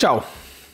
Tchau.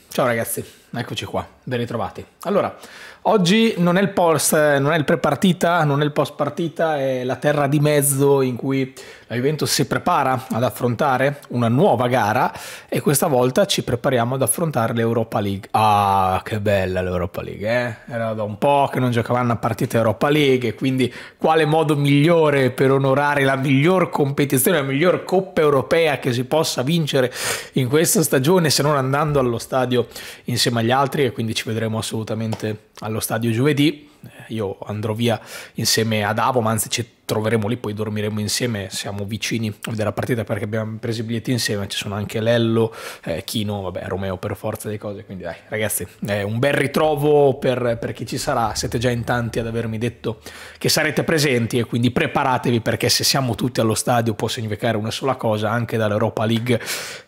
Ciao ragazzi, eccoci qua, ben ritrovati. Allora, oggi non è il post, eh, non è il pre-partita, non è il post partita, è la terra di mezzo in cui la Juventus si prepara ad affrontare una nuova gara e questa volta ci prepariamo ad affrontare l'Europa League. Ah, che bella l'Europa League, eh? Era da un po' che non giocavano una partita Europa League quindi quale modo migliore per onorare la miglior competizione, la miglior coppa europea che si possa vincere in questa stagione se non andando allo stadio stadio insieme agli altri e quindi ci vedremo assolutamente allo stadio giovedì. Io andrò via insieme ad Avo, ma anzi ci troveremo lì, poi dormiremo insieme, siamo vicini a vedere la partita perché abbiamo preso i biglietti insieme, ci sono anche Lello, eh, Chino, vabbè Romeo per forza di cose, quindi dai ragazzi, eh, un bel ritrovo per, per, chi ci sarà, siete già in tanti ad avermi detto che sarete presenti e quindi preparatevi perché se siamo tutti allo stadio può significare una sola cosa, anche dall'Europa League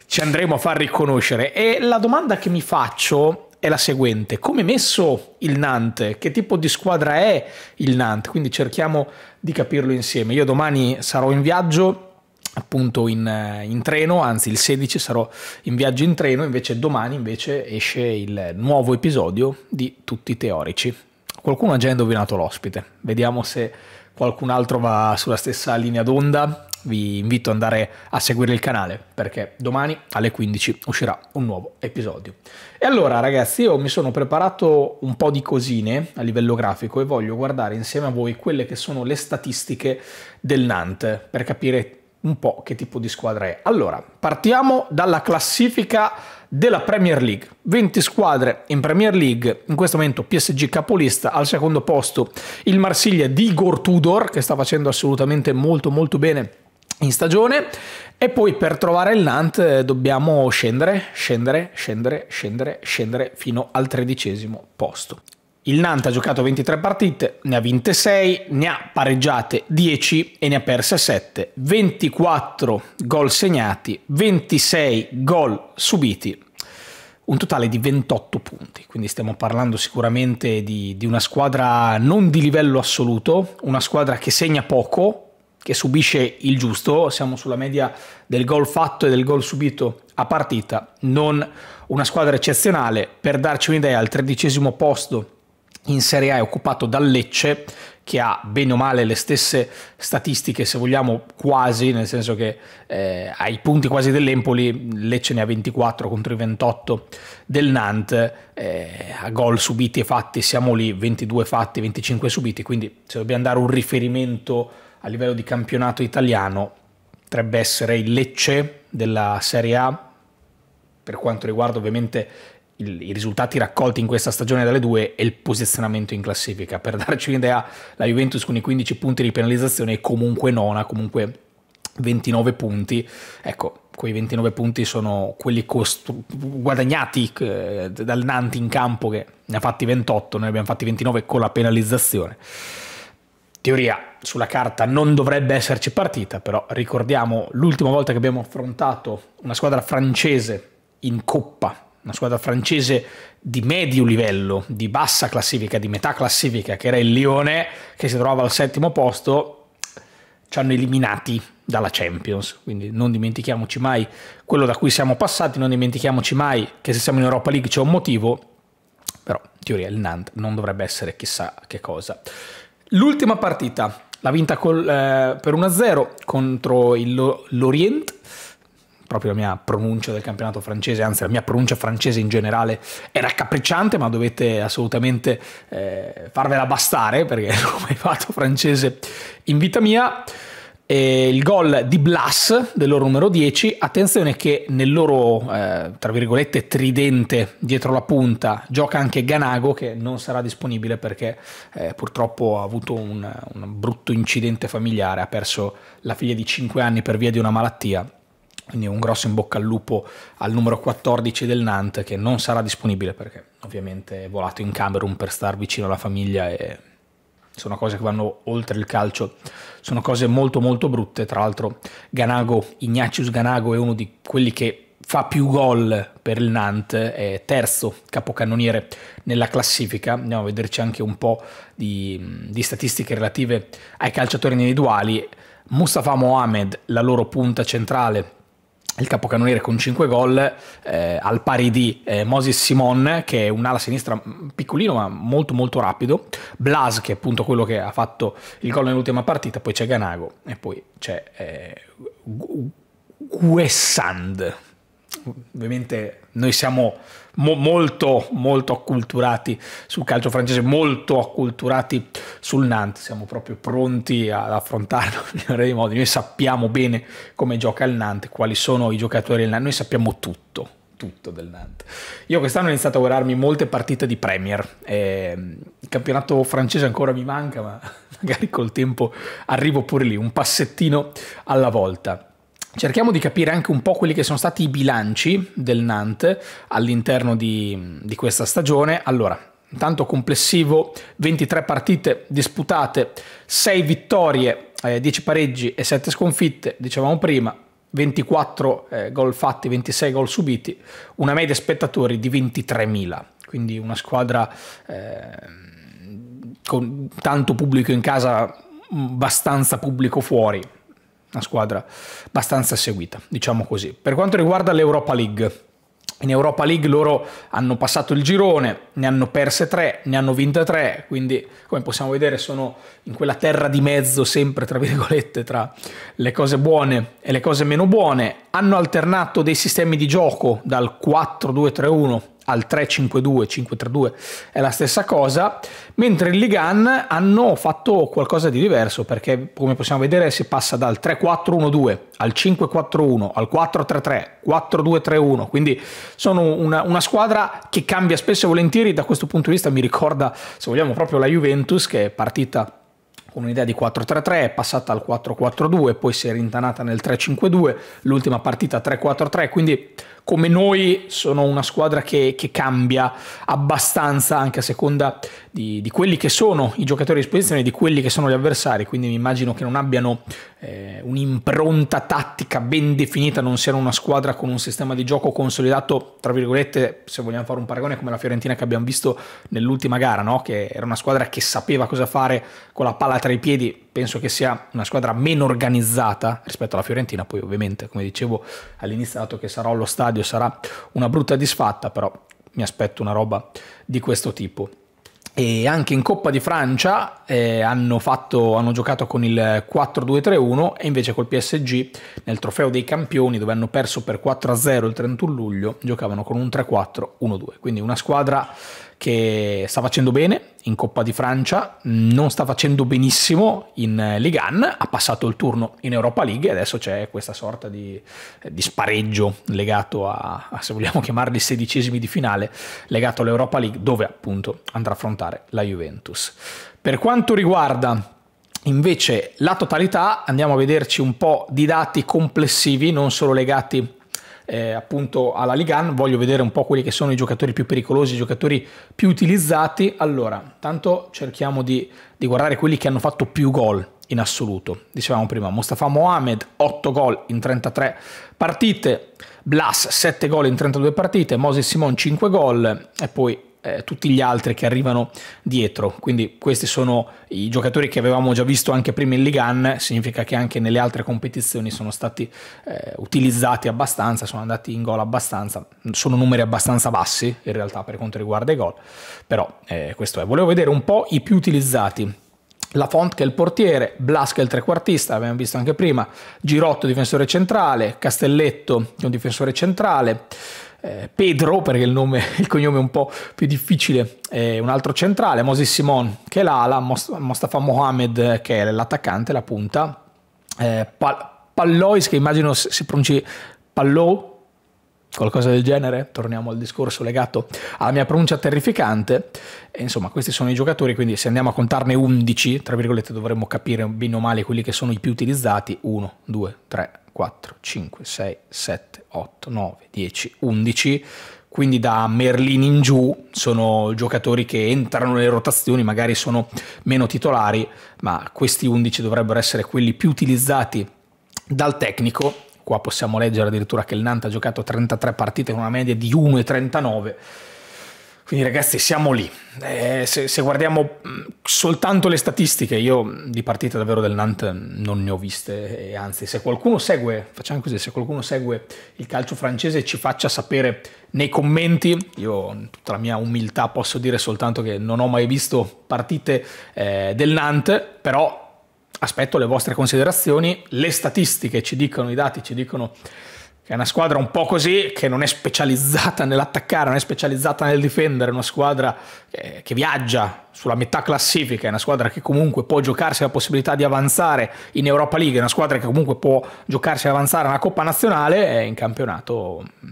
ci andremo a far riconoscere e la domanda che mi faccio è la seguente. Come messo il Nantes? Che tipo di squadra è il Nantes? Quindi cerchiamo di capirlo insieme. Io domani sarò in viaggio appunto in, eh, in, treno, anzi il 16 sarò in viaggio in treno, invece domani invece esce il nuovo episodio di Tutti i Teorici. Qualcuno ha già indovinato l'ospite, vediamo se qualcun altro va sulla stessa linea d'onda vi invito ad andare a seguire il canale perché domani alle 15 uscirà un nuovo episodio. E allora ragazzi io mi sono preparato un po' di cosine a livello grafico e voglio guardare insieme a voi quelle che sono le statistiche del Nantes per capire un po' che tipo di squadra è. Allora, partiamo dalla classifica della Premier League. 20 squadre in Premier League, in questo momento PSG capolista, al secondo posto il Marsiglia di Igor Tudor che sta facendo assolutamente molto molto bene in stagione e poi per trovare il Nantes eh, dobbiamo scendere, scendere, scendere, scendere, scendere fino al tredicesimo posto. Il Nantes ha giocato 23 partite, ne ha vinte 6, ne ha pareggiate 10 e ne ha perse 7, 24 gol segnati, 26 gol subiti, un totale di 28 punti, quindi stiamo parlando sicuramente di, di una squadra non di livello assoluto, una squadra che segna poco, che subisce il giusto, siamo sulla media del gol fatto e del gol subito a partita, non una squadra eccezionale. Per darci un'idea, al tredicesimo posto in Serie A è occupato dal Lecce, che ha bene o male le stesse statistiche, se vogliamo quasi, nel senso che eh, ha punti quasi dell'Empoli, Lecce ne ha 24 contro i 28 del Nantes, eh, a gol subiti e fatti siamo lì, 22 fatti, 25 subiti, quindi se dobbiamo dare un riferimento a livello di campionato italiano potrebbe essere il Lecce della Serie A, per quanto riguarda ovviamente il, i risultati raccolti in questa stagione dalle due e il posizionamento in classifica. Per darci un'idea, la Juventus con i 15 punti di penalizzazione è comunque nona, comunque 29 punti. Ecco, quei 29 punti sono quelli guadagnati eh, dal Nanti in campo che ne ha fatti 28, noi abbiamo fatti 29 con la penalizzazione teoria sulla carta non dovrebbe esserci partita, però ricordiamo l'ultima volta che abbiamo affrontato una squadra francese in coppa, una squadra francese di medio livello, di bassa classifica, di metà classifica, che era il Lione, che si trovava al settimo posto, ci hanno eliminati dalla Champions. Quindi non dimentichiamoci mai quello da cui siamo passati, non dimentichiamoci mai che se siamo in Europa League c'è un motivo, però in teoria il Nantes non dovrebbe essere chissà che cosa. L'ultima partita l'ha vinta col, eh, per 1-0 contro il, l'Orient, proprio la mia pronuncia del campionato francese, anzi la mia pronuncia francese in generale è raccapricciante, ma dovete assolutamente eh, farvela bastare perché non ho mai fatto francese in vita mia eh, il gol di Blas, del loro numero 10, attenzione che nel loro, eh, tra virgolette, tridente dietro la punta gioca anche Ganago che non sarà disponibile perché eh, purtroppo ha avuto un, un brutto incidente familiare, ha perso la figlia di 5 anni per via di una malattia quindi un grosso in bocca al lupo al numero 14 del Nantes che non sarà disponibile perché ovviamente è volato in Camerun per star vicino alla famiglia e sono cose che vanno oltre il calcio, sono cose molto molto brutte, tra l'altro Ganago, Ignatius Ganago è uno di quelli che fa più gol per il Nantes, è terzo capocannoniere nella classifica, andiamo a vederci anche un po' di, di statistiche relative ai calciatori individuali, Mustafa Mohamed, la loro punta centrale, il capocannoniere con 5 gol eh, al pari di eh, Moses Simon che è un ala sinistra piccolino ma molto molto rapido Blas che è appunto quello che ha fatto il gol nell'ultima partita poi c'è Ganago e poi c'è eh, Guessand ovviamente noi siamo mo- molto, molto acculturati sul calcio francese, molto acculturati sul Nantes, siamo proprio pronti ad affrontarlo in migliore dei modi, noi sappiamo bene come gioca il Nantes, quali sono i giocatori del Nantes, noi sappiamo tutto, tutto del Nantes. Io quest'anno ho iniziato a guardarmi molte partite di Premier, eh, il campionato francese ancora mi manca, ma magari col tempo arrivo pure lì, un passettino alla volta cerchiamo di capire anche un po' quelli che sono stati i bilanci del Nantes all'interno di, di questa stagione. Allora, intanto complessivo 23 partite disputate, 6 vittorie, eh, 10 pareggi e 7 sconfitte, dicevamo prima, 24 eh, gol fatti, 26 gol subiti, una media spettatori di 23.000, quindi una squadra eh, con tanto pubblico in casa, abbastanza pubblico fuori, una squadra abbastanza seguita, diciamo così. Per quanto riguarda l'Europa League, in Europa League loro hanno passato il girone, ne hanno perse tre, ne hanno vinte tre, quindi come possiamo vedere sono in quella terra di mezzo sempre tra virgolette tra le cose buone e le cose meno buone. Hanno alternato dei sistemi di gioco dal 4-2-3-1 al 3-5-2, 5-3-2 è la stessa cosa, mentre il Ligan hanno fatto qualcosa di diverso perché come possiamo vedere si passa dal 3-4-1-2 al 5-4-1, al 4-3-3, 4-2-3-1, quindi sono una, una, squadra che cambia spesso e volentieri, da questo punto di vista mi ricorda se vogliamo proprio la Juventus che è partita con un'idea di 4-3-3, è passata al 4-4-2, poi si è rintanata nel 3-5-2, l'ultima partita 3-4-3, quindi come noi sono una squadra che, che cambia abbastanza anche a seconda di, di, quelli che sono i giocatori a disposizione e di quelli che sono gli avversari, quindi mi immagino che non abbiano eh, un'impronta tattica ben definita, non siano una squadra con un sistema di gioco consolidato, tra virgolette, se vogliamo fare un paragone come la Fiorentina che abbiamo visto nell'ultima gara, no? che era una squadra che sapeva cosa fare con la palla tra i piedi, penso che sia una squadra meno organizzata rispetto alla Fiorentina, poi ovviamente come dicevo all'inizio dato che sarò allo stadio sarà una brutta disfatta, però mi aspetto una roba di questo tipo. E anche in Coppa di Francia eh, hanno, fatto, hanno, giocato con il 4-2-3-1 e invece col PSG nel trofeo dei campioni dove hanno perso per 4-0 il 31 luglio giocavano con un 3-4-1-2 quindi una squadra che sta facendo bene in Coppa di Francia, non sta facendo benissimo in Ligue 1, ha passato il turno in Europa League e adesso c'è questa sorta di, eh, di spareggio legato a, a, se vogliamo chiamarli, sedicesimi di finale, legato all'Europa League, dove appunto andrà a affrontare la Juventus. Per quanto riguarda invece la totalità, andiamo a vederci un po' di dati complessivi, non solo legati eh, appunto alla Ligan, voglio vedere un po' quelli che sono i giocatori più pericolosi, i giocatori più utilizzati. Allora, tanto cerchiamo di, di guardare quelli che hanno fatto più gol in assoluto. Dicevamo prima, Mustafa Mohamed 8 gol in 33 partite, Blas 7 gol in 32 partite, Moses Simon 5 gol e poi eh, tutti gli altri che arrivano dietro. Quindi questi sono i giocatori che avevamo già visto anche prima in Ligan, significa che anche nelle altre competizioni sono stati eh, utilizzati abbastanza, sono andati in gol abbastanza, sono numeri abbastanza bassi in realtà per quanto riguarda i gol, però eh, questo è. Volevo vedere un po' i più utilizzati. La Font che è il portiere, Blas che è il trequartista, abbiamo visto anche prima, Girotto difensore centrale, Castelletto che è un difensore centrale, eh, Pedro, perché il, nome, il, cognome è un po' più difficile, eh, un altro centrale, Moses Simon che è l'ala, Mostafa Mohamed che è l'attaccante, la punta, eh, Pallois che immagino si pronunci Pallow, qualcosa del genere, torniamo al discorso legato alla mia pronuncia terrificante, e insomma questi sono i giocatori, quindi se andiamo a contarne 11, tra virgolette dovremmo capire bene o male quelli che sono i più utilizzati, 1, 2, 3, 4, 5, 6, 7, 8, 9, 10, 11. Quindi da Merlin in giù sono giocatori che entrano nelle rotazioni, magari sono meno titolari, ma questi 11 dovrebbero essere quelli più utilizzati dal tecnico. Qua possiamo leggere addirittura che il Nanta ha giocato 33 partite con una media di 1,39 quindi ragazzi siamo lì, eh, se, se, guardiamo mm, soltanto le statistiche, io di partite davvero del Nantes non ne ho viste, e anzi se qualcuno segue, facciamo così, se qualcuno segue il calcio francese ci faccia sapere nei commenti, io in tutta la mia umiltà posso dire soltanto che non ho mai visto partite eh, del Nantes, però aspetto le vostre considerazioni, le statistiche ci dicono, i dati ci dicono che è una squadra un po' così, che non è specializzata nell'attaccare, non è specializzata nel difendere, è una squadra che, che, viaggia sulla metà classifica, è una squadra che comunque può giocarsi la possibilità di avanzare in Europa League, è una squadra che comunque può giocarsi ad avanzare nella Coppa Nazionale e in campionato mm,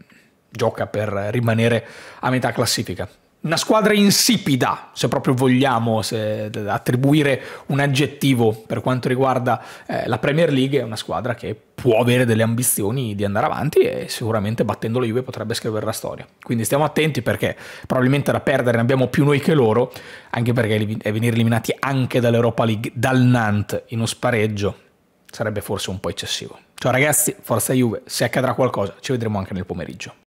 gioca per rimanere a metà classifica una squadra insipida, se proprio vogliamo se attribuire un aggettivo per quanto riguarda eh, la Premier League, è una squadra che può avere delle ambizioni di andare avanti e sicuramente battendo la Juve potrebbe scrivere la storia. Quindi stiamo attenti perché probabilmente da perdere ne abbiamo più noi che loro, anche perché venire eliminati anche dall'Europa League, dal Nantes in uno spareggio sarebbe forse un po' eccessivo. Ciao ragazzi, forza Juve, se accadrà qualcosa ci vedremo anche nel pomeriggio.